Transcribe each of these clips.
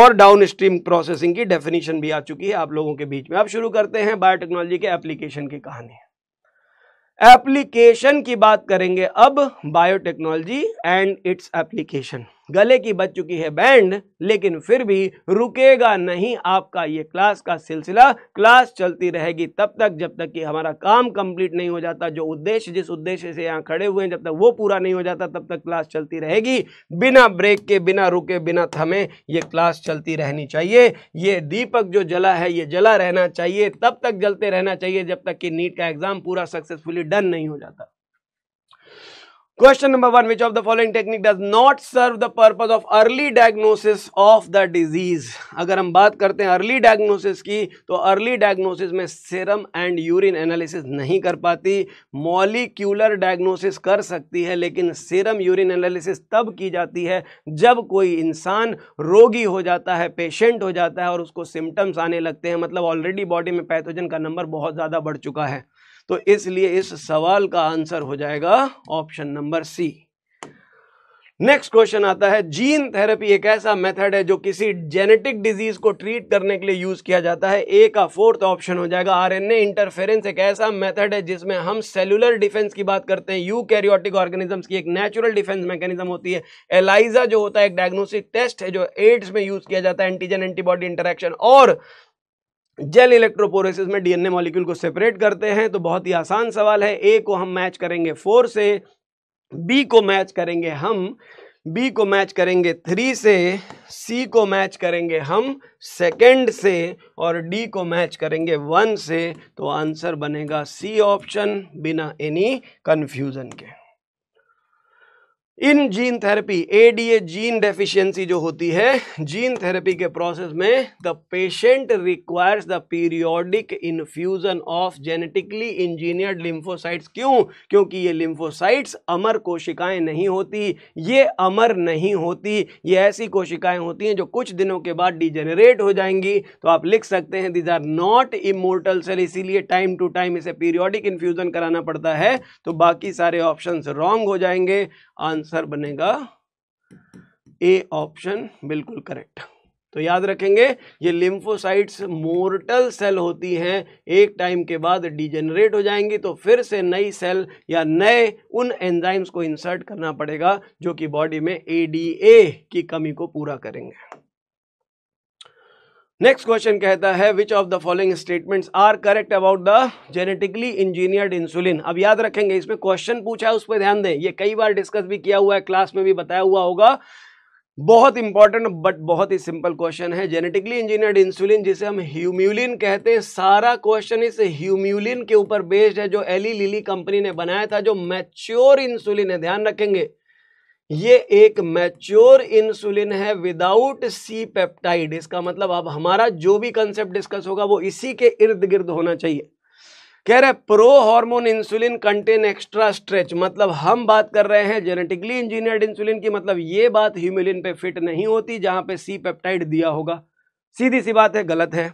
और downstream processing की definition भी आ चुकी है आप लोगों के बीच में आप शुरू करते हैं बायोटेक्नोलॉजी के एप्लीकेशन की कहानी एप्लीकेशन की बात करेंगे अब बायोटेक्नोलॉजी एंड इट्स एप्लीकेशन गले की बच चुकी है बैंड लेकिन फिर भी रुकेगा नहीं आपका ये क्लास का सिलसिला क्लास चलती रहेगी तब तक जब तक कि हमारा काम कंप्लीट नहीं हो जाता जो उद्देश्य जिस उद्देश्य से यहाँ खड़े हुए हैं जब तक वो पूरा नहीं हो जाता तब तक क्लास चलती रहेगी बिना ब्रेक के बिना रुके बिना थमे ये क्लास चलती रहनी चाहिए ये दीपक जो जला है ये जला रहना चाहिए तब तक जलते रहना चाहिए जब तक कि नीट का एग्ज़ाम पूरा सक्सेसफुली डन नहीं हो जाता question number one which of the following technique does not serve the purpose of early diagnosis of the disease अगर हम बात करते हैं अर्ली डायग्नोसिस की तो अर्ली डायग्नोसिस में सीरम एंड यूरिन एनालिसिस नहीं कर पाती मॉलिक्यूलर डायग्नोसिस कर सकती है लेकिन सीरम यूरिन एनालिसिस तब की जाती है जब कोई इंसान रोगी हो जाता है पेशेंट हो जाता है और उसको सिम्टम्स आने लगते हैं मतलब ऑलरेडी बॉडी में पैथोजन का नंबर बहुत ज़्यादा बढ़ चुका है तो इसलिए इस सवाल का आंसर हो जाएगा option number C next question आता है जीन थेरेपी एक ऐसा मेथड है जो किसी जेनेटिक डिजीज को ट्रीट करने के लिए यूज किया जाता है ए का फोर्थ ऑप्शन हो जाएगा आरएनए इंटरफेरेंस एक ऐसा मेथड है जिसमें हम सेलुलर डिफेंस की बात करते हैं यू कैरियोटिक ऑर्गेनिजम्स की एक नेचुरल डिफेंस मैकेनिज्म होती है एलाइजा जो होता है एक डायग्नोस्टिक टेस्ट है जो एड्स में यूज किया जाता है एंटीजन एंटीबॉडी इंटरेक्शन और जेल इलेक्ट्रोपोरेसिस में डीएनए मॉलिक्यूल को सेपरेट करते हैं तो बहुत ही आसान सवाल है ए को हम मैच करेंगे फोर से बी को मैच करेंगे हम बी को मैच करेंगे थ्री से सी को मैच करेंगे हम सेकंड से और डी को मैच करेंगे वन से तो आंसर बनेगा सी ऑप्शन बिना एनी कन्फ्यूज़न के in gene therapy ADA gene deficiency जो होती है जीन थेरेपी के प्रोसेस में the patient requires the periodic infusion of genetically engineered lymphocytes क्यों क्योंकि ये लिम्फोसाइट्स अमर कोशिकाएं नहीं होती ये अमर नहीं होती ये ऐसी कोशिकाएं होती हैं जो कुछ दिनों के बाद डिजेनरेट हो जाएंगी तो आप लिख सकते हैं these are not immortal cell इसीलिए टाइम टू टाइम इसे पीरियोडिक इन्फ्यूजन कराना पड़ता है तो बाकी सारे ऑप्शन रॉन्ग हो जाएंगे आंसर बनेगा ए ऑप्शन बिल्कुल करेक्ट तो याद रखेंगे ये लिम्फोसाइट्स मोर्टल सेल होती हैं एक टाइम के बाद डिजेनरेट हो जाएंगी तो फिर से नई सेल या नए उन एंजाइम्स को इंसर्ट करना पड़ेगा जो कि बॉडी में एडीए की कमी को पूरा करेंगे नेक्स्ट क्वेश्चन कहता है which of the following statements are correct about the genetically engineered insulin अब याद रखेंगे इसमें क्वेश्चन पूछा है उस पर ध्यान दें ये कई बार डिस्कस भी किया हुआ है क्लास में भी बताया हुआ होगा बहुत इंपॉर्टेंट बट बहुत ही सिंपल क्वेश्चन है जेनेटिकली इंजीनियर्ड इंसुलिन जिसे हम ह्यूम्यूलिन कहते हैं सारा क्वेश्चन इस ह्यूम्यूलिन के ऊपर बेस्ड है जो एली लिली कंपनी ने बनाया था जो मैच्योर इंसुलिन है ध्यान रखेंगे ये एक मैच्योर इंसुलिन है विदाउट सी पेप्टाइड इसका मतलब अब हमारा जो भी कंसेप्ट डिस्कस होगा वो इसी के इर्द गिर्द होना चाहिए कह रहे pro hormone insulin contain extra stretch मतलब हम बात कर रहे हैं जेनेटिकली इंजीनियर्ड इंसुलिन की मतलब ये बात ह्यूमिलिन पे फिट नहीं होती जहां पे सी पेप्टाइड दिया होगा सीधी सी बात है गलत है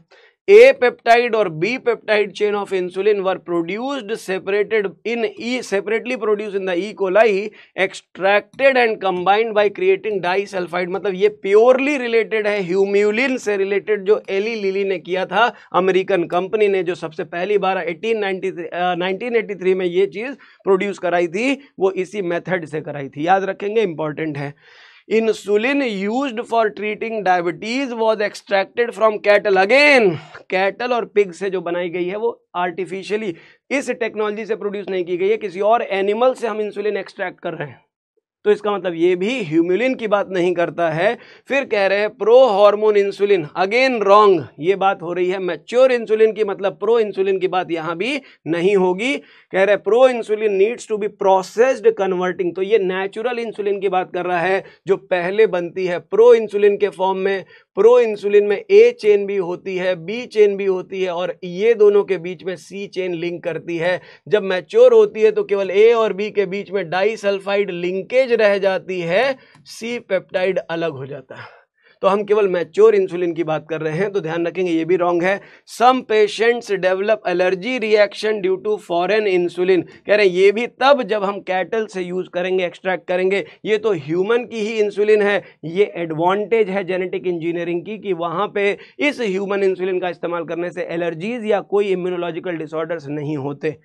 ए पेप्टाइड और B peptide chain of insulin were produced separated in E separately produce in the E coli extracted and combined by creating disulphide मतलब ये प्योरली रिलेटेड है ह्यूम्यूलिन से रिलेटेड जो एली लिली ने किया था अमेरिकन कंपनी ने जो सबसे पहली बार एटीन नाइनटी में ये चीज़ प्रोड्यूस कराई थी वो इसी मेथड से कराई थी याद रखेंगे इंपॉर्टेंट है insulin use for treating diabetes was extracted from cattle again cattle और पिग से जो बनाई गई है वो आर्टिफिशियली इस टेक्नोलॉजी से प्रोड्यूस नहीं की गई है किसी और एनिमल से हम इंसुलिन एक्सट्रैक्ट कर रहे हैं तो इसका मतलब ये भी ह्यूमुलिन की बात नहीं करता है फिर कह रहे हैं pro hormone insulin again wrong ये बात हो रही है मैच्योर इंसुलिन की मतलब प्रो इंसुलिन की बात यहाँ भी नहीं होगी कह रहे pro insulin needs to be processed converting तो ये नेचुरल इंसुलिन की बात कर रहा है जो पहले बनती है प्रो इंसुलिन के फॉर्म में प्रो इंसुलिन में ए चेन भी होती है बी चेन भी होती है और ये दोनों के बीच में सी चेन लिंक करती है जब मैच्योर होती है तो केवल ए और बी के बीच में डाई लिंकेज रह जाती है सी पेप्टाइड अलग हो जाता है तो हम केवल मैच्योर इंसुलिन की बात कर रहे हैं तो ध्यान रखेंगे ये भी रॉन्ग है some patients develop allergy reaction due to foreign insulin कह रहे हैं ये भी तब जब हम कैटल से यूज़ करेंगे एक्सट्रैक्ट करेंगे ये तो ह्यूमन की ही इंसुलिन है ये एडवांटेज है जेनेटिक इंजीनियरिंग की कि वहाँ पे इस ह्यूमन इंसुलिन का इस्तेमाल करने से एलर्जीज या कोई इम्यूनोलॉजिकल डिसऑर्डर्स नहीं होते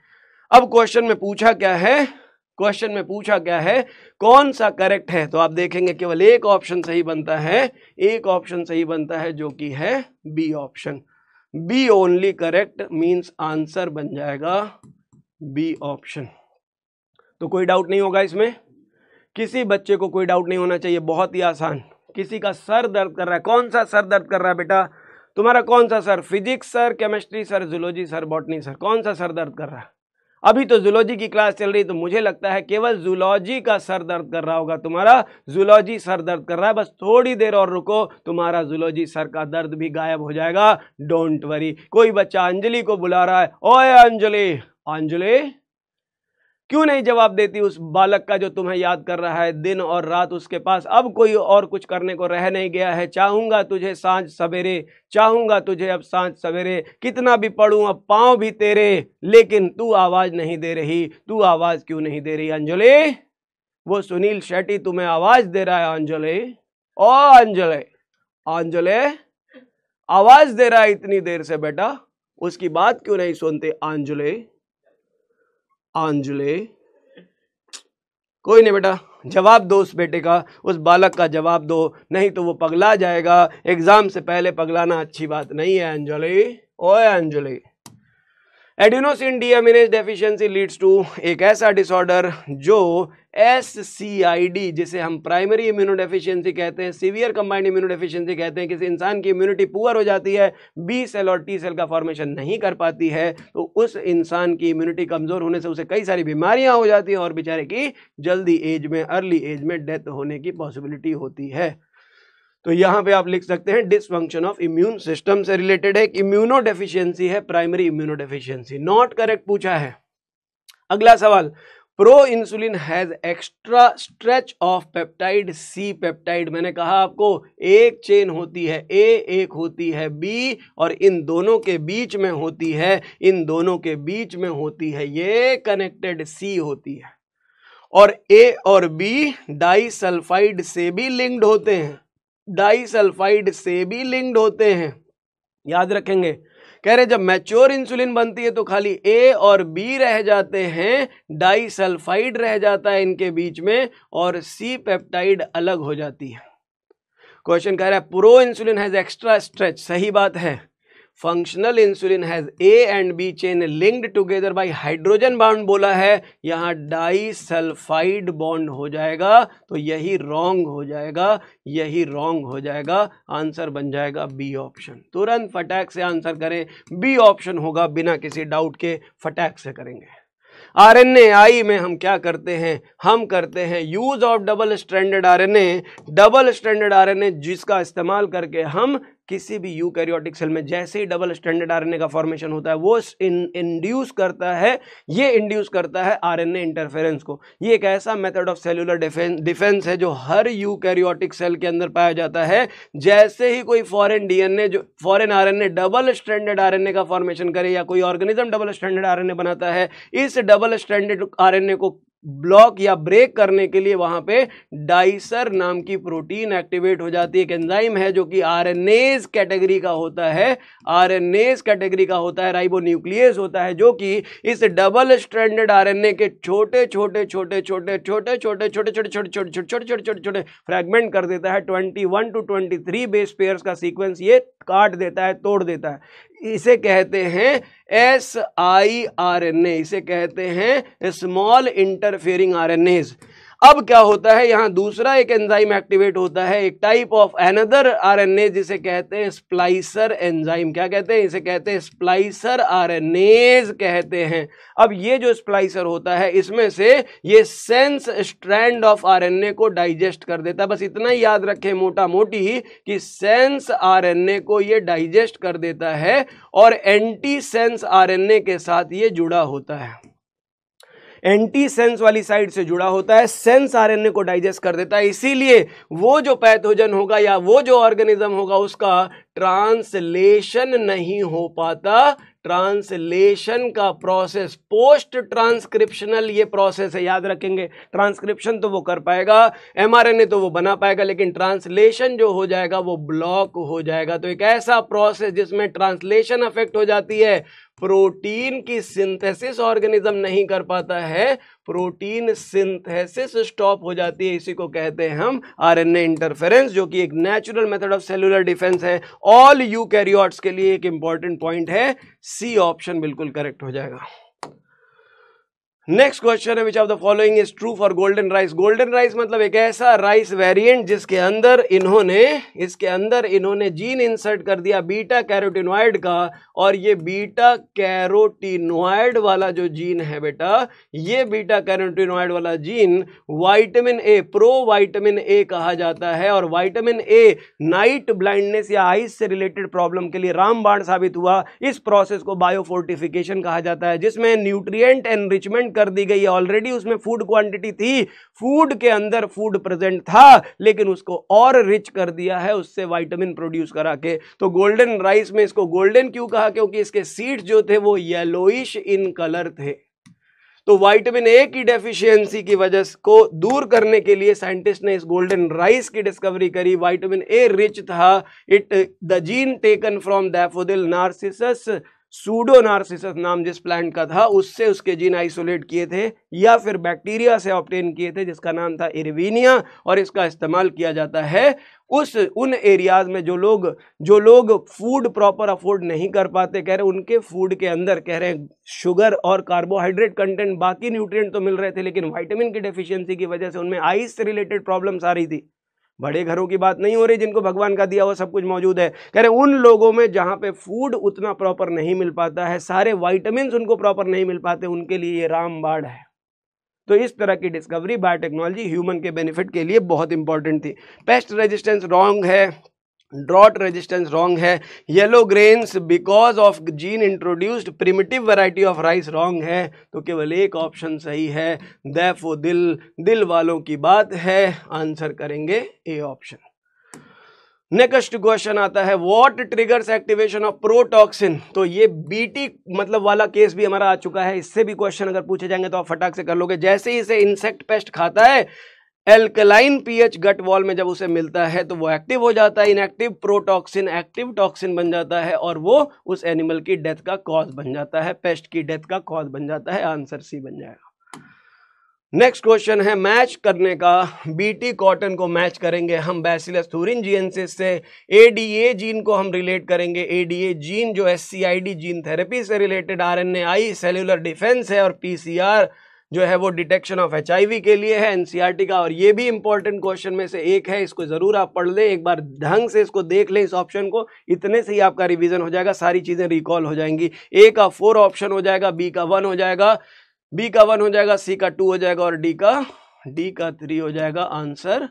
अब क्वेश्चन में पूछा क्या है क्वेश्चन में पूछा गया है कौन सा करेक्ट है तो आप देखेंगे केवल एक ऑप्शन सही बनता है एक ऑप्शन सही बनता है जो कि है B option B only correct means answer बन जाएगा बी ऑप्शन तो कोई डाउट नहीं होगा इसमें किसी बच्चे को कोई डाउट नहीं होना चाहिए बहुत ही आसान किसी का सर दर्द कर रहा है कौन सा सर दर्द कर रहा है बेटा तुम्हारा कौन सा sir physics sir chemistry sir zoology sir botany sir कौन सा सर दर्द कर रहा है अभी तो जूलॉजी की क्लास चल रही तो मुझे लगता है केवल जूलॉजी का सर दर्द कर रहा होगा तुम्हारा जूलॉजी सर दर्द कर रहा है बस थोड़ी देर और रुको तुम्हारा जूलॉजी सर का दर्द भी गायब हो जाएगा डोंट वरी कोई बच्चा अंजलि को बुला रहा है ओए अंजलि अंजलि क्यों नहीं जवाब देती उस बालक का जो तुम्हें याद कर रहा है दिन और रात उसके पास अब कोई और कुछ करने को रह नहीं गया है चाहूंगा तुझे सांझ सवेरे चाहूंगा तुझे अब सांझ सवेरे कितना भी पढ़ू अब पाँव भी तेरे लेकिन तू आवाज़ नहीं दे रही तू आवाज़ क्यों नहीं दे रही अंजलि वो सुनील शेट्टी तुम्हें आवाज़ दे रहा है अंजलि ओ अंजलि अंजलि आवाज़ दे रहा है इतनी देर से बेटा उसकी बात क्यों नहीं सुनते अंजलि आंजले कोई नहीं बेटा जवाब दो उस बेटे का उस बालक का जवाब दो नहीं तो वो पगला जाएगा एग्ज़ाम से पहले पगलाना अच्छी बात नहीं है अंजलि ओए Anjali adenosine deaminase deficiency leads to एक ऐसा डिसऑर्डर जो एस जिसे हम प्राइमरी इम्यूनो कहते हैं सीवियर कंबाइंड इम्यूनो कहते हैं किसी इंसान की इम्यूनिटी पुअर हो जाती है बी सेल और टी सेल का फॉर्मेशन नहीं कर पाती है तो उस इंसान की इम्यूनिटी कमज़ोर होने से उसे कई सारी बीमारियां हो जाती हैं और बेचारे की जल्दी एज में अर्ली एज में डेथ होने की पॉसिबिलिटी होती है तो यहाँ पे आप लिख सकते हैं डिसफंक्शन ऑफ इम्यून सिस्टम से रिलेटेड है इम्यूनो है प्राइमरी इम्यूनो नॉट करेक्ट पूछा है अगला सवाल pro insulin has extra stretch of peptide C peptide मैंने कहा आपको एक चेन होती है ए एक होती है बी और इन दोनों के बीच में होती है इन दोनों के बीच में होती है ये कनेक्टेड सी होती है और ए और बी डाइसल्फाइड से भी लिंक्ड होते हैं डाइसल्फाइड से भी लिंक्ड होते हैं याद रखेंगे कह रहे जब मैच्योर इंसुलिन बनती है तो खाली ए और बी रह जाते हैं डाइसल्फाइड रह जाता है इनके बीच में और सी पेप्टाइड अलग हो जाती है क्वेश्चन कह रहा है pro insulin has extra stretch सही बात है functional insulin has A and B chain linked together by hydrogen bound बोला है यहाँ डाई सल्फाइड बॉन्ड हो जाएगा तो यही रॉन्ग हो जाएगा यही रॉन्ग हो जाएगा आंसर बन जाएगा बी ऑप्शन तुरंत फटैक से आंसर करें बी ऑप्शन होगा बिना किसी डाउट के फटैक से करेंगे आर एन ए आई में हम क्या करते हैं हम करते हैं use of double standard R N A double standard R N A जिसका इस्तेमाल करके हम किसी भी यूकैरियोटिक सेल में जैसे ही डबल स्टैंडर्ड आरएनए का फॉर्मेशन होता है वो इंड्यूस करता है ये इंड्यूस करता है आरएनए इंटरफेरेंस को ये एक ऐसा मेथड ऑफ सेलुलर डिफेंस है जो हर यूकैरियोटिक सेल के अंदर पाया जाता है जैसे ही कोई फॉरेन डीएनए जो foreign RNA double standard R का फॉर्मेशन करे या कोई ऑर्गेनिज्म डबल स्टैंडर्ड आर बनाता है इस डबल स्टैंडर्ड आर को ब्लॉक या ब्रेक करने के लिए वहां पे डाइसर नाम की प्रोटीन एक्टिवेट हो जाती है एक एंजाइम है जो कि आर कैटेगरी का होता है आर कैटेगरी का होता है राइबो न्यूक्लियस होता है जो कि इस डबल स्ट्रैंडेड आर के छोटे छोटे छोटे छोटे छोटे छोटे छोटे छोटे छोटे छोटे छोटे छोटे छोटे छोटे छोटे फ्रेगमेंट कर देता है twenty one to twenty three base pairs का सीक्वेंस ये काट देता है तोड़ देता है इसे कहते हैं S I R N A इसे कहते हैं small interfering R N As अब क्या होता है यहाँ दूसरा एक एंजाइम एक्टिवेट होता है एक टाइप ऑफ एनदर आरएनए जिसे कहते हैं स्प्लाइसर एंजाइम क्या कहते हैं इसे कहते हैं स्प्लाइसर आरएनएज कहते हैं अब ये जो स्प्लाइसर होता है इसमें से ये सेंस स्ट्रैंड ऑफ आरएनए को डाइजेस्ट कर देता है बस इतना ही याद रखें मोटा मोटी कि सेंस ए को ये डाइजेस्ट कर देता है और एंटी सेंस ए के साथ ये जुड़ा होता है एंटी सेंस वाली साइड से जुड़ा होता है सेंस आरएनए को डाइजेस्ट कर देता है इसीलिए वो जो पैथोजन होगा या वो जो ऑर्गेनिज्म होगा उसका ट्रांसलेशन नहीं हो पाता ट्रांसलेशन का प्रोसेस पोस्ट ट्रांसक्रिप्शनल ये प्रोसेस है याद रखेंगे ट्रांसक्रिप्शन तो वो कर पाएगा एमआरएनए तो वो बना पाएगा लेकिन ट्रांसलेशन जो हो जाएगा वो ब्लॉक हो जाएगा तो एक ऐसा प्रोसेस जिसमें ट्रांसलेशन अफेक्ट हो जाती है प्रोटीन की सिंथेसिस ऑर्गेनिज्म नहीं कर पाता है प्रोटीन सिंथेसिस स्टॉप हो जाती है इसी को कहते हैं हम आरएनए इंटरफेरेंस जो कि एक natural method of cellular defence है ऑल यू के लिए एक इंपॉर्टेंट पॉइंट है सी ऑप्शन बिल्कुल करेक्ट हो जाएगा नेक्स्ट क्वेश्चन है which of the following is true for golden rice golden rice मतलब एक ऐसा राइस वेरिएंट जिसके अंदर इन्होंने इसके अंदर इन्होंने जीन इंसर्ट कर दिया बीटा कैरोटिनॉइड का और ये बीटा कैरोटिनॉइड वाला जो जीन है बेटा ये बीटा कैरोटिनॉइड वाला gene vitamin A pro vitamin A कहा जाता है और वाइटामिन ए नाइट ब्लाइंडनेस या आइस से रिलेटेड प्रॉब्लम के लिए रामबाण साबित हुआ इस प्रोसेस को बायोफोर्टिफिकेशन कहा जाता है जिसमें न्यूट्रिएंट एनरिचमेंट कर दी गई है ऑलरेडी उसमें फूड क्वांटिटी थी फूड के अंदर फूड प्रेजेंट था लेकिन उसको और रिच कर दिया है उससे वाइटामिन प्रोड्यूस करा के तो गोल्डन राइस में इसको गोल्डन क्यों कहा क्योंकि इसके सीड्स जो थे वो येलोइश इन कलर थे तो वाइटामिन ए की डेफिशिएंसी की वजह को दूर करने के लिए साइंटिस्ट ने इस गोल्डन राइस की डिस्कवरी करी वाइटामिन ए रिच था it the gene taken from daffodil narcissus pseudo narcissus नाम जिस प्लांट का था उससे उसके जीन आइसोलेट किए थे या फिर बैक्टीरिया से ऑप्टेन किए थे जिसका नाम था इरविनिया और इसका इस्तेमाल किया जाता है उस उन एरियाज में जो लोग जो लोग फूड प्रॉपर अफोर्ड नहीं कर पाते कह रहे उनके फूड के अंदर कह रहे हैं शुगर और कार्बोहाइड्रेट कंटेंट बाकी न्यूट्रिएंट तो मिल रहे थे लेकिन वाइटामिन की डेफिशिएंसी की वजह से उनमें आइस से रिलेटेड प्रॉब्लम्स आ रही थी बड़े घरों की बात नहीं हो रही जिनको भगवान का दिया हुआ सब कुछ मौजूद है कह रहे उन लोगों में जहाँ पे फूड उतना प्रॉपर नहीं मिल पाता है सारे वाइटमिन उनको प्रॉपर नहीं मिल पाते उनके लिए ये रामबाड़ है तो इस तरह की डिस्कवरी बायोटेक्नोलॉजी ह्यूमन के बेनिफिट के लिए बहुत इंपॉर्टेंट थी पेस्ट रेजिस्टेंस रॉन्ग है ड्रॉट रेजिस्टेंस रॉन्ग है yellow grains because of gene introduced primitive variety of rice wrong है तो केवल एक ऑप्शन सही है दैफ दिल दिल वालों की बात है आंसर करेंगे ए ऑप्शन नेक्स्ट क्वेश्चन आता है what triggers activation of protoxin तो ये बीटी मतलब वाला केस भी हमारा आ चुका है इससे भी क्वेश्चन अगर पूछे जाएंगे तो आप फटाक से कर लोगे जैसे ही इसे इंसेक्ट पेस्ट खाता है एल्कलाइन पीएच गट वॉल में जब उसे मिलता है तो वो एक्टिव हो जाता है इनएक्टिव प्रोटॉक्सिन एक्टिव टॉक्सिन बन जाता है और वो उस एनिमल की डेथ का कॉज बन जाता है पेस्ट की डेथ का कॉज बन जाता है आंसर सी बन जाएगा नेक्स्ट क्वेश्चन है मैच करने का बीटी कॉटन को मैच करेंगे हम बैसिलस थूरिन जीएनसिस से एडीए जीन को हम रिलेट करेंगे एडीए जीन जो एससीआईडी जीन थेरेपी से related RNA I cellular defence है और पीसीआर जो है वो डिटेक्शन ऑफ एच के लिए है एनसीईआरटी e का और ये भी इंपॉर्टेंट क्वेश्चन में से एक है इसको ज़रूर आप पढ़ लें एक बार ढंग से इसको देख लें इस ऑप्शन को इतने से ही आपका रिविजन हो जाएगा सारी चीज़ें रिकॉल हो जाएंगी ए का फोर ऑप्शन हो जाएगा बी का वन हो जाएगा बी का वन हो जाएगा सी का टू हो जाएगा और डी का डी का थ्री हो जाएगा आंसर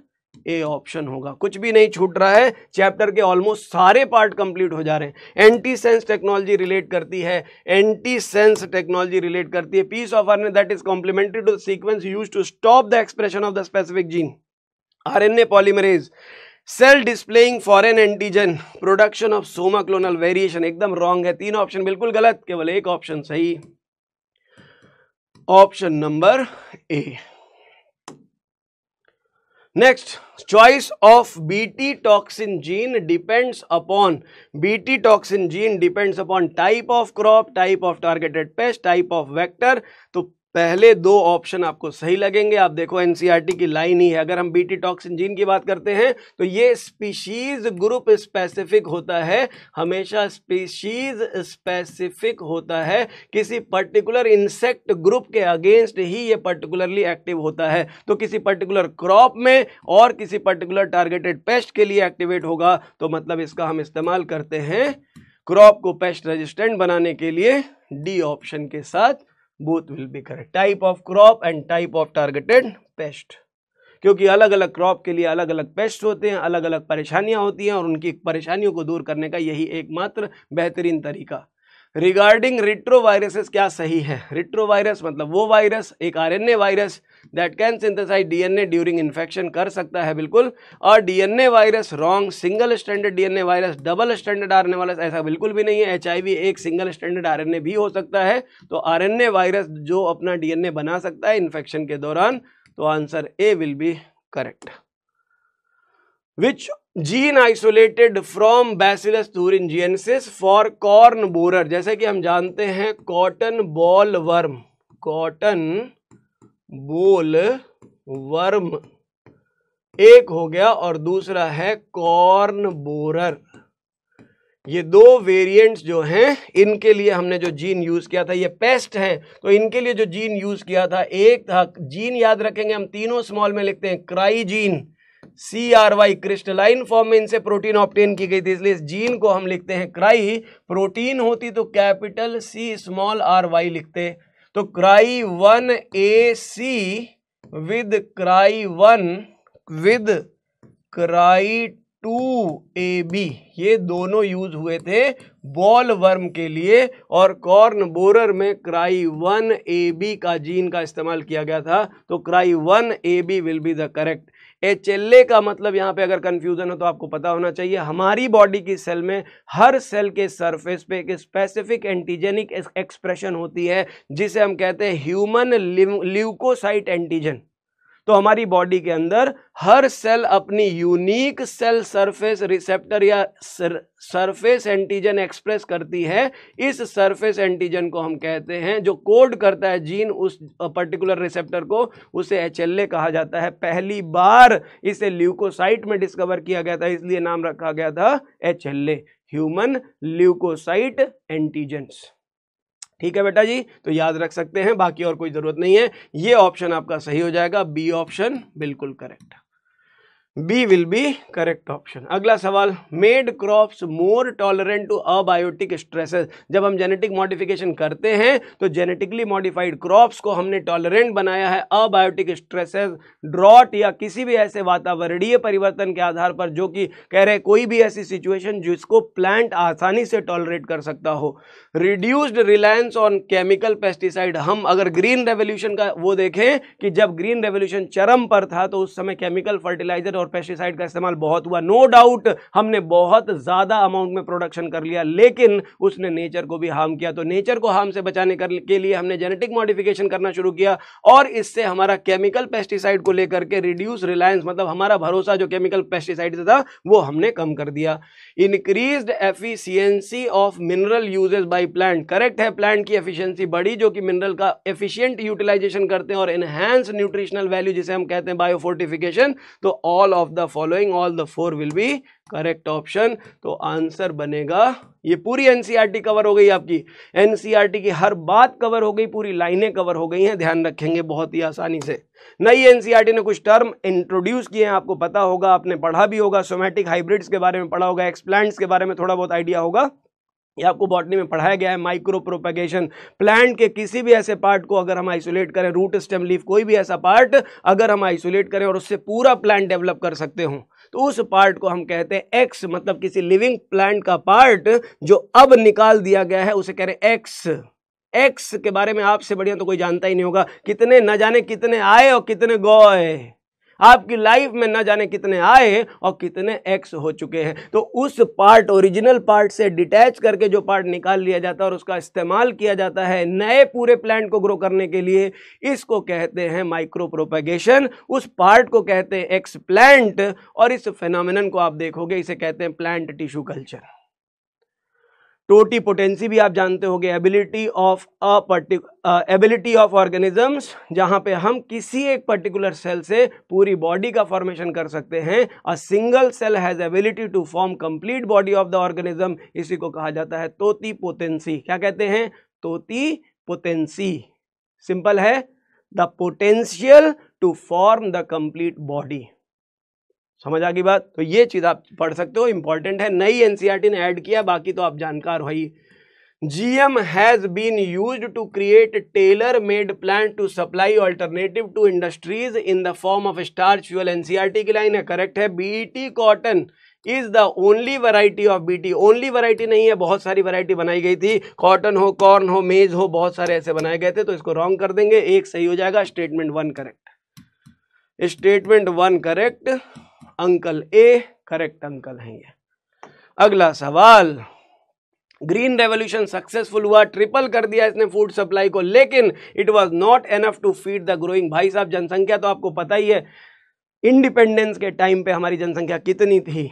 ए ऑप्शन होगा कुछ भी नहीं छूट रहा है चैप्टर के ऑलमोस्ट सारे पार्ट कंप्लीट हो जा रहे हैं एंटी सेंस टेक्नोलॉजी रिलेट करती है एंटी सेंस टेक्नोलॉजी रिलेट करती है piece of RNA that is complementary to the sequence use to stop the expression of the specific gene RNA polymerase cell displaying foreign antigen production of soma clonal variation एकदम wrong है तीन option बिल्कुल गलत केवल एक option सही option number A next choice of bt toxin gene depends upon bt toxin gene depends upon type of crop type of targeted pest type of vector तो पहले दो ऑप्शन आपको सही लगेंगे आप देखो एनसीईआरटी e की लाइन ही है अगर हम बीटी टॉक्सिन जीन की बात करते हैं तो ये स्पीशीज ग्रुप स्पेसिफिक होता है हमेशा स्पीशीज स्पेसिफिक होता है किसी पर्टिकुलर इंसेक्ट ग्रुप के अगेंस्ट ही ये पर्टिकुलरली एक्टिव होता है तो किसी पर्टिकुलर क्रॉप में और किसी पर्टिकुलर टारगेटेड पेस्ट के लिए एक्टिवेट होगा तो मतलब इसका हम इस्तेमाल करते हैं क्रॉप को पेस्ट रजिस्टेंट बनाने के लिए डी ऑप्शन के साथ both will be correct type of crop and type of targeted pest क्योंकि अलग अलग क्रॉप के लिए अलग अलग पेस्ट होते हैं अलग अलग परेशानियां होती हैं और उनकी परेशानियों को दूर करने का यही एकमात्र बेहतरीन तरीका रिगार्डिंग रिट्रोवायरसेस क्या सही है रिट्रोवायरस मतलब वो वायरस एक RNA virus that can synthesize DNA during infection कर सकता है बिल्कुल और DNA virus wrong single standard DNA virus double standard RNA virus ऐसा बिल्कुल भी नहीं है एच एक सिंगल स्टैंडर्ड आरएनए भी हो सकता है तो आरएनए वायरस जो अपना डीएनए बना सकता है इन्फेक्शन के दौरान तो answer A will be correct which gene isolated from bacillus thuringiensis for corn borer जैसे कि हम जानते हैं cotton boll worm cotton boll worm एक हो गया और दूसरा है कॉर्न बोरर ये दो वेरिएंट्स जो हैं इनके लिए हमने जो जीन यूज़ किया था ये पेस्ट हैं तो इनके लिए जो जीन यूज़ किया था एक था जीन याद रखेंगे हम तीनों स्मॉल में लिखते हैं cry gene C R Y crystalline form में इनसे प्रोटीन ऑप्टेन की गई थी इसलिए इस जीन को हम लिखते हैं क्राई प्रोटीन होती तो capital C small R Y लिखते तो cry one A C with cry one with cry two A B ये दोनों यूज हुए थे बॉल वर्म के लिए और कॉर्न बोरर में क्राई वन ए बी का जीन का इस्तेमाल किया गया था तो cry one A B will be the correct H का मतलब यहाँ पे अगर कन्फ्यूज़न हो तो आपको पता होना चाहिए हमारी बॉडी की सेल में हर सेल के सरफेस पे एक स्पेसिफिक एंटीजेनिक एक्सप्रेशन होती है जिसे हम कहते हैं ह्यूमन ल्यूकोसाइट एंटीजन तो हमारी बॉडी के अंदर हर सेल अपनी यूनिक सेल सरफेस रिसेप्टर या सरफेस एंटीजन एक्सप्रेस करती है इस सरफेस एंटीजन को हम कहते हैं जो कोड करता है जीन उस पर्टिकुलर रिसेप्टर को उसे एच कहा जाता है पहली बार इसे ल्यूकोसाइट में डिस्कवर किया गया था इसलिए नाम रखा गया था एच ह्यूमन ल्यूकोसाइट एंटीजेंस ठीक है बेटा जी तो याद रख सकते हैं बाकी और कोई ज़रूरत नहीं है ये ऑप्शन आपका सही हो जाएगा बी ऑप्शन बिल्कुल correct B will be correct option अगला सवाल made crops more tolerant to abiotic stresses जब हम जेनेटिक मॉडिफिकेशन करते हैं तो जेनेटिकली मॉडिफाइड क्रॉप्स को हमने टॉलरेंट बनाया है अबायोटिक स्ट्रेसेस ड्रॉट या किसी भी ऐसे वातावरणीय परिवर्तन के आधार पर जो कि कह रहे कोई भी ऐसी सिचुएशन जिसको प्लांट आसानी से टॉलरेट कर सकता हो reduced reliance on chemical pesticide हम अगर ग्रीन रेवोल्यूशन का वो देखें कि जब ग्रीन रेवोल्यूशन चरम पर था तो उस समय केमिकल फर्टिलाइजर और पेस्टिसाइड का इस्तेमाल बहुत हुआ नो डाउट हमने बहुत ज़्यादा अमाउंट में प्रोडक्शन कर लिया लेकिन उसने नेचर को भी हार्म किया तो नेचर को हार्म से बचाने के लिए हमने जेनेटिक मॉडिफिकेशन करना शुरू किया और इससे हमारा केमिकल पेस्टिसाइड को लेकर के रिड्यूस रिलायंस मतलब हमारा भरोसा जो केमिकल पेस्टिसाइड था वो हमने कम कर दिया increase efficiency of mineral usages by plant correct है प्लांट की एफिशियंसी बढ़ी जो कि मिनरल का एफिशियंट यूटिलाइजेशन करते हैं और एनहेंस न्यूट्रिशनल वैल्यू जिसे हम कहते हैं बायोफोर्टिफिकेशन तो all all of the following all the four will be correct option तो आंसर बनेगा ये पूरी एनसीईआरटी कवर e हो गई आपकी एनसीईआरटी e की हर बात कवर हो गई पूरी लाइनें कवर हो गई हैं ध्यान रखेंगे बहुत ही आसानी से नई एनसीईआरटी e ने कुछ टर्म इंट्रोड्यूस किए हैं आपको पता होगा आपने पढ़ा भी होगा सोमेटिक हाइब्रिड्स के बारे में पढ़ा होगा एक्सप्लांट्स के बारे में थोड़ा बहुत आइडिया होगा ये आपको बॉटनी में पढ़ाया गया है माइक्रो प्रोपेगेशन प्लांट के किसी भी ऐसे पार्ट को अगर हम आइसोलेट करें रूट स्टेम लीफ कोई भी ऐसा पार्ट अगर हम आइसोलेट करें और उससे पूरा प्लांट डेवलप कर सकते हो तो उस पार्ट को हम कहते हैं एक्स मतलब किसी लिविंग प्लांट का पार्ट जो अब निकाल दिया गया है उसे कह रहे हैं एक्स एक्स के बारे में आपसे बढ़िया तो कोई जानता ही नहीं होगा कितने न जाने कितने आए और कितने गए आपकी लाइफ में ना जाने कितने आए और कितने एक्स हो चुके हैं तो उस पार्ट ओरिजिनल पार्ट से डिटैच करके जो पार्ट निकाल लिया जाता है और उसका इस्तेमाल किया जाता है नए पूरे प्लांट को ग्रो करने के लिए इसको कहते हैं माइक्रो प्रोपेगेशन उस पार्ट को कहते हैं एक्स प्लांट और इस फेनोमिनन को आप देखोगे इसे कहते हैं plant tissue culture totipotency भी आप जानते गए एबिलिटी ऑफ अ पर्टिक एबिलिटी ऑफ ऑर्गेनिजम्स जहाँ पे हम किसी एक पर्टिकुलर सेल से पूरी बॉडी का फॉर्मेशन कर सकते हैं a single cell has ability to form complete body of the organism इसी को कहा जाता है तोती पोटेंसी क्या कहते हैं तोती पोटेंसी सिंपल है the potential to form the complete body समझ आ गई बात तो ये चीज़ आप पढ़ सकते हो इंपॉर्टेंट है नई एनसीईआरटी e ने ऐड किया बाकी तो आप जानकार होई GM has been used to create tailor made plants to supply alternative to industries in the form of starch fuel NCERT की लाइन है करेक्ट है BT cotton is the only variety of BT only variety नहीं है बहुत सारी variety बनाई गई थी कॉटन हो कॉर्न हो मेज हो बहुत सारे ऐसे बनाए गए थे तो इसको रॉन्ग कर देंगे एक सही हो जाएगा statement one correct statement one correct uncle A correct uncle हैं ये अगला सवाल ग्रीन रेवोल्यूशन सक्सेसफुल हुआ ट्रिपल कर दिया इसने फूड सप्लाई को लेकिन it was not enough to feed the growing भाई साहब जनसंख्या तो आपको पता ही है इंडिपेंडेंस के टाइम पे हमारी जनसंख्या कितनी थी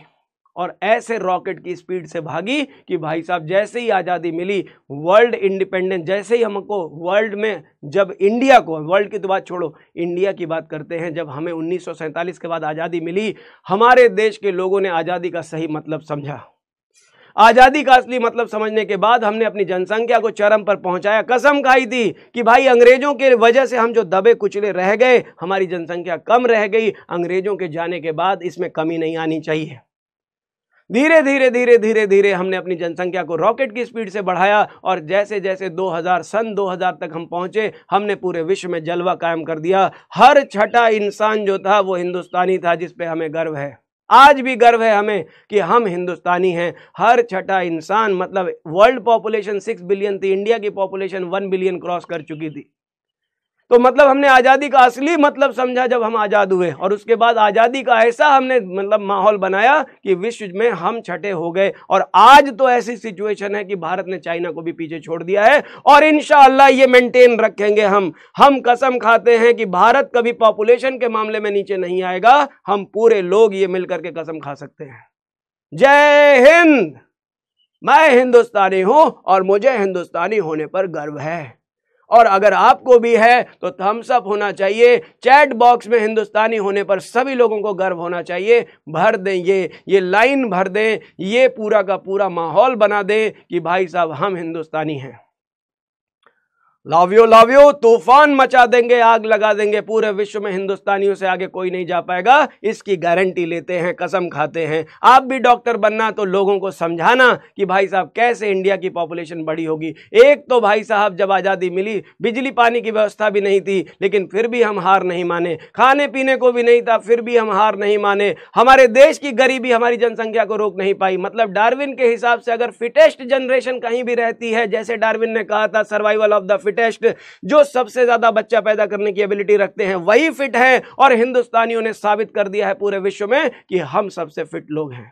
और ऐसे रॉकेट की स्पीड से भागी कि भाई साहब जैसे ही आज़ादी मिली वर्ल्ड इंडिपेंडेंस जैसे ही हमको वर्ल्ड में जब इंडिया को वर्ल्ड की तो बात छोड़ो इंडिया की बात करते हैं जब हमें उन्नीस के बाद आज़ादी मिली हमारे देश के लोगों ने आज़ादी का सही मतलब समझा आज़ादी का असली मतलब समझने के बाद हमने अपनी जनसंख्या को चरम पर पहुंचाया कसम खाई थी कि भाई अंग्रेजों के वजह से हम जो दबे कुचले रह गए हमारी जनसंख्या कम रह गई अंग्रेजों के जाने के बाद इसमें कमी नहीं आनी चाहिए धीरे धीरे धीरे धीरे धीरे हमने अपनी जनसंख्या को रॉकेट की स्पीड से बढ़ाया और जैसे जैसे 2000 सन 2000 तक हम पहुंचे हमने पूरे विश्व में जलवा कायम कर दिया हर छठा इंसान जो था वो हिंदुस्तानी था जिस पे हमें गर्व है आज भी गर्व है हमें कि हम हिंदुस्तानी हैं हर छठा इंसान मतलब वर्ल्ड पॉपुलेशन सिक्स बिलियन थी इंडिया की पॉपुलेशन वन बिलियन क्रॉस कर चुकी थी तो मतलब हमने आज़ादी का असली मतलब समझा जब हम आज़ाद हुए और उसके बाद आज़ादी का ऐसा हमने मतलब माहौल बनाया कि विश्व में हम छठे हो गए और आज तो ऐसी सिचुएशन है कि भारत ने चाइना को भी पीछे छोड़ दिया है और इन ये मेंटेन रखेंगे हम हम कसम खाते हैं कि भारत कभी पॉपुलेशन के मामले में नीचे नहीं आएगा हम पूरे लोग ये मिल करके कसम खा सकते हैं जय हिंद मैं हिंदुस्तानी हूं और मुझे हिंदुस्तानी होने पर गर्व है और अगर आपको भी है तो थम्स अप होना चाहिए चैट बॉक्स में हिंदुस्तानी होने पर सभी लोगों को गर्व होना चाहिए भर दें ये ये लाइन भर दें ये पूरा का पूरा माहौल बना दें कि भाई साहब हम हिंदुस्तानी हैं लावियो लावियो तूफान मचा देंगे आग लगा देंगे पूरे विश्व में हिंदुस्तानियों से आगे कोई नहीं जा पाएगा इसकी गारंटी लेते हैं कसम खाते हैं आप भी डॉक्टर बनना तो लोगों को समझाना कि भाई साहब कैसे इंडिया की पॉपुलेशन बड़ी होगी एक तो भाई साहब जब आज़ादी मिली बिजली पानी की व्यवस्था भी नहीं थी लेकिन फिर भी हम हार नहीं माने खाने पीने को भी नहीं था फिर भी हम हार नहीं माने हमारे देश की गरीबी हमारी जनसंख्या को रोक नहीं पाई मतलब डारविन के हिसाब से अगर फिटेस्ट जनरेशन कहीं भी रहती है जैसे डारविन ने कहा था सर्वाइवल ऑफ द फिटेस्ट जो सबसे ज़्यादा बच्चा पैदा करने की एबिलिटी रखते हैं वही फिट है और हिंदुस्तानियों ने साबित कर दिया है पूरे विश्व में कि हम सबसे फिट लोग हैं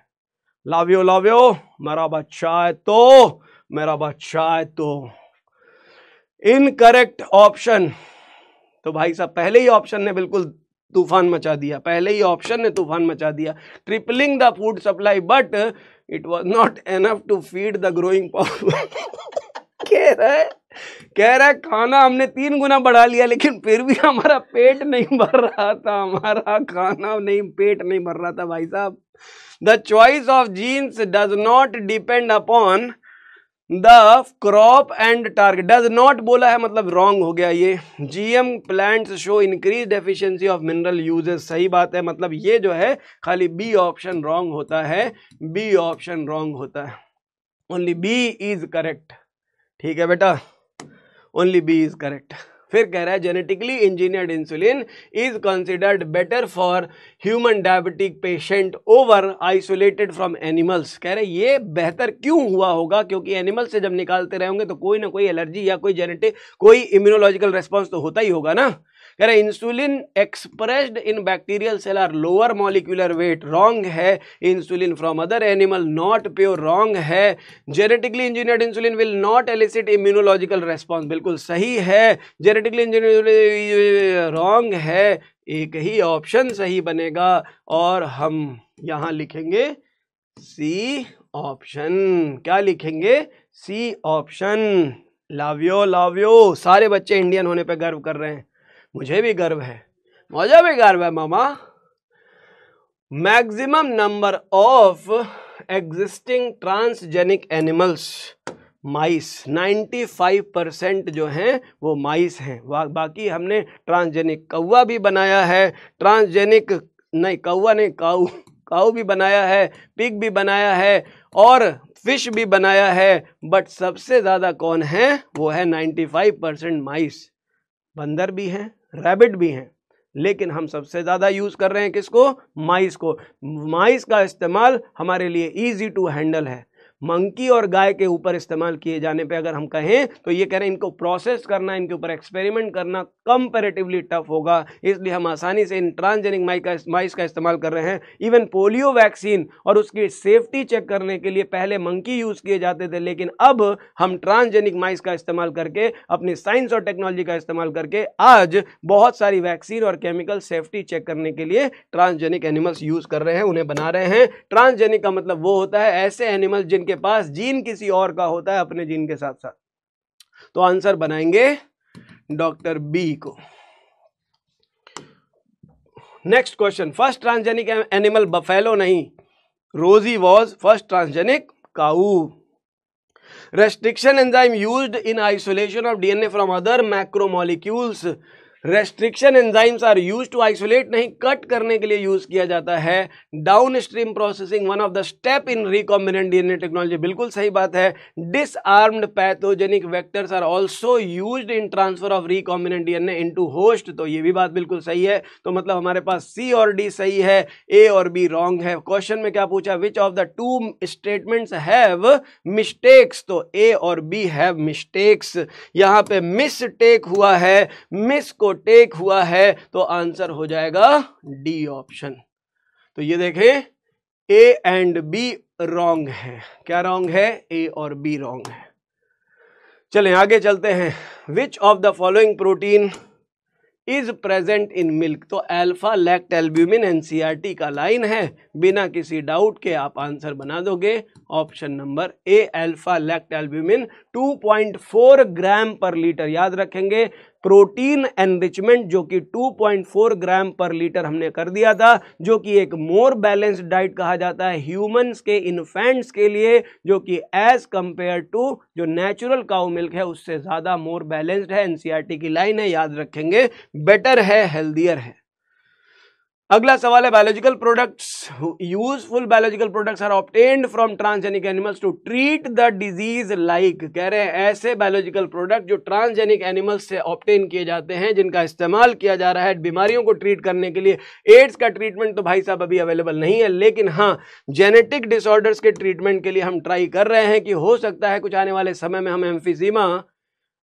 लावियो लावियो मेरा बच्चा है तो मेरा बच्चा है तो इनकरेक्ट ऑप्शन तो भाई साहब पहले ही ऑप्शन ने बिल्कुल तूफान मचा दिया पहले ही ऑप्शन ने तूफान मचा दिया tripling the food supply but it was not enough to feed the growing population कह रहा है कह रहा है खाना हमने तीन गुना बढ़ा लिया लेकिन फिर भी हमारा पेट नहीं भर रहा था हमारा खाना नहीं पेट नहीं भर रहा था भाई साहब the choice of genes does not depend upon the crop and target does not बोला है मतलब रॉन्ग हो गया ये GM plants show increase efficiency of mineral uses सही बात है मतलब ये जो है खाली बी ऑप्शन रॉन्ग होता है बी ऑप्शन रॉन्ग होता है ओनली बी इज करेक्ट ठीक है बेटा ओनली बी इज करेक्ट फिर कह रहा है genetically engineered insulin is considered better for human diabetic patient over isolated from animals कह रहे ये बेहतर क्यों हुआ होगा क्योंकि एनिमल्स से जब निकालते रहेंगे तो कोई ना कोई एलर्जी या कोई जेनेटिक कोई इम्यूनोलॉजिकल रेस्पॉन्स तो होता ही होगा ना कह रहे insulin expressed in bacterial cell are lower molecular weight wrong है insulin from other animal not pure wrong है genetically engineered insulin will not elicit immunological response बिल्कुल सही है जेनेटिकली इंजीनियर रॉन्ग है एक ही ऑप्शन सही बनेगा और हम यहाँ लिखेंगे सी ऑप्शन क्या लिखेंगे सी ऑप्शन लावियो लावियो सारे बच्चे इंडियन होने पे गर्व कर रहे हैं मुझे भी गर्व है मुझे भी गर्व है मामा maximum number of existing transgenic animals mice 95 percent जो हैं वो माइस हैं बाकी हमने ट्रांसजेनिक कौवा भी बनाया है ट्रांसजेनिक नहीं कौवा नहीं काऊ काऊ भी बनाया है पिग भी बनाया है और फिश भी बनाया है बट सबसे ज़्यादा कौन है वो है 95 परसेंट माइस बंदर भी हैं रैबिट भी हैं लेकिन हम सबसे ज़्यादा यूज़ कर रहे हैं किसको माइस को माइस का इस्तेमाल हमारे लिए ईजी टू हैंडल है मंकी और गाय के ऊपर इस्तेमाल किए जाने पे अगर हम कहें तो ये कह रहे हैं इनको प्रोसेस करना इनके ऊपर एक्सपेरिमेंट करना कंपेरेटिवली टफ होगा इसलिए हम आसानी से इन ट्रांसजेनिक माइक का माइस का इस्तेमाल कर रहे हैं इवन पोलियो वैक्सीन और उसकी सेफ्टी चेक करने के लिए पहले मंकी यूज़ किए जाते थे लेकिन अब हम ट्रांसजेनिक माइस का इस्तेमाल करके अपनी साइंस और टेक्नोलॉजी का इस्तेमाल करके आज बहुत सारी वैक्सीन और केमिकल सेफ्टी चेक करने के लिए ट्रांसजेनिक एनिमल्स यूज़ कर रहे हैं उन्हें बना रहे हैं ट्रांसजेनिक का मतलब वो होता है ऐसे एनिमल्स जिन उनके पास जीन किसी और का होता है अपने जीन के साथ साथ तो आंसर बनाएंगे डॉक्टर बी को next question first transgenic animal buffalo नहीं Rosie was first transgenic cow restriction enzyme used in isolation of DNA from other macromolecules restriction enzymes are use to isolate नहीं cut करने के लिए use किया जाता है downstream processing one of the step in recombinant DNA technology बिल्कुल सही बात है disarmed pathogenic vectors are also use in transfer of recombinant DNA into host तो ये भी बात बिल्कुल सही है तो मतलब हमारे पास सी और डी सही है ए और बी रॉन्ग है क्वेश्चन में क्या पूछा which of the two statements have mistakes तो ए और बी हैव मिस्टेक्स यहां पे मिसटेक हुआ है मिस को टेक हुआ है तो आंसर हो जाएगा डी ऑप्शन तो ये देखें ए एंड बी रॉन्ग है क्या रॉन्ग है ए और बी रॉन्ग है चलें आगे चलते हैं which of the following protein is present in milk तो एल्फा लैक्ट एल्ब्यूमिन एनसीआरटी का लाइन है बिना किसी डाउट के आप आंसर बना दोगे option number A alpha lactalbumin 2.4 gram per litre याद रखेंगे प्रोटीन एनरिचमेंट जो कि 2.4 ग्राम पर लीटर हमने कर दिया था जो कि एक मोर बैलेंस्ड डाइट कहा जाता है ह्यूमंस के इन्फेंट्स के लिए जो कि एज कंपेयर टू जो नेचुरल काउ मिल्क है उससे ज़्यादा मोर बैलेंस्ड है एनसीईआरटी की लाइन है याद रखेंगे बेटर है हेल्दियर है अगला सवाल है biological products useful biological products are obtained from transgenic animals to treat the disease like कह रहे हैं ऐसे बायोलॉजिकल प्रोडक्ट जो ट्रांसजेनिक एनिमल्स से ऑप्टेन किए जाते हैं जिनका इस्तेमाल किया जा रहा है बीमारियों को ट्रीट करने के लिए एड्स का ट्रीटमेंट तो भाई साहब अभी अवेलेबल नहीं है लेकिन हाँ जेनेटिक डिसऑर्डर्स के ट्रीटमेंट के लिए हम ट्राई कर रहे हैं कि हो सकता है कुछ आने वाले समय में हम emphysema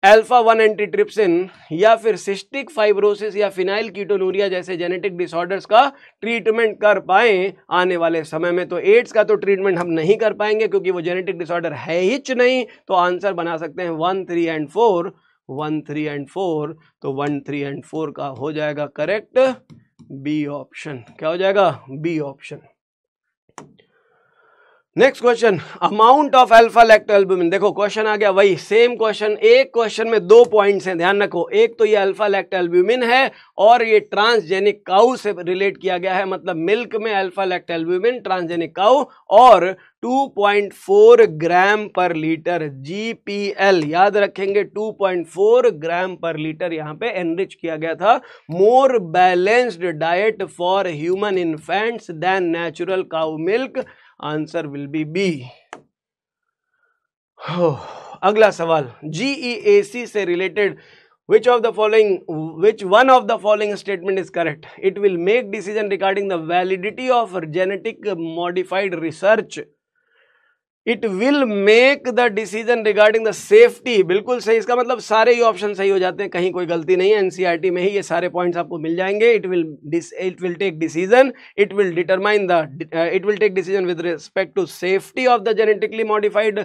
alpha one antitrypsin या फिर सिस्टिक फाइब्रोसिस या फिनाइल कीटोनूरिया जैसे जेनेटिक डिसऑर्डर्स का ट्रीटमेंट कर पाएं आने वाले समय में तो एड्स का तो ट्रीटमेंट हम नहीं कर पाएंगे क्योंकि वो जेनेटिक डिसऑर्डर है ही नहीं तो आंसर बना सकते हैं one three and four one three and four तो वन थ्री एंड फोर का हो जाएगा करेक्ट बी ऑप्शन क्या हो जाएगा B option next question amount of alpha albumin देखो क्वेश्चन आ गया वही सेम क्वेश्चन एक क्वेश्चन में दो पॉइंट्स हैं ध्यान रखो एक तो ये अल्फा एल्बुमिन है और ये ट्रांसजेनिक काउ से रिलेट किया गया है मतलब मिल्क में अल्फा एल्बुमिन ट्रांसजेनिक काउ और 2.4 ग्राम पर लीटर जी याद रखेंगे 2.4 ग्राम पर लीटर यहाँ पे एनरिच किया गया था more balanced diet for human infants than natural cow milk answer will be B अगला सवाल जीईएसी से related which of the following which one of the following statement is correct it will make decision regarding the validity of genetic modified research it will make the decision regarding the safety बिल्कुल सही इसका मतलब सारे ही option सही हो जाते हैं कहीं कोई गलती नहीं है एनसीईआरटी e में ही ये सारे पॉइंट्स आपको मिल जाएंगे it will it will take decision it will determine the it will take decision with respect to safety of the genetically modified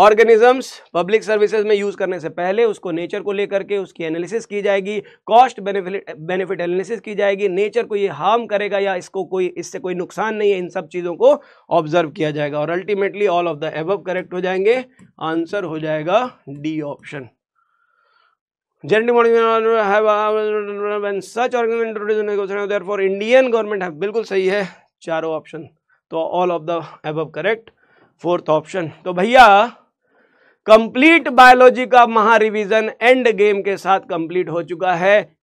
organisms public services में यूज़ करने से पहले उसको नेचर को लेकर के उसकी एनालिसिस की जाएगी कॉस्ट बेनिफिट बेनिफिट एनालिसिस की जाएगी नेचर को ये हार्म करेगा या इसको कोई इससे कोई नुकसान नहीं है इन सब चीज़ों को ऑब्जर्व किया जाएगा और ultimately all of the above correct हो जाएंगे आंसर हो जाएगा D option generally modified have uh, when such बिल्कुल सही है चारों ऑप्शन तो all of the above correct fourth option तो भैया कंप्लीट बायोलॉजी का महारिविजन एंड गेम के साथ कंप्लीट हो चुका है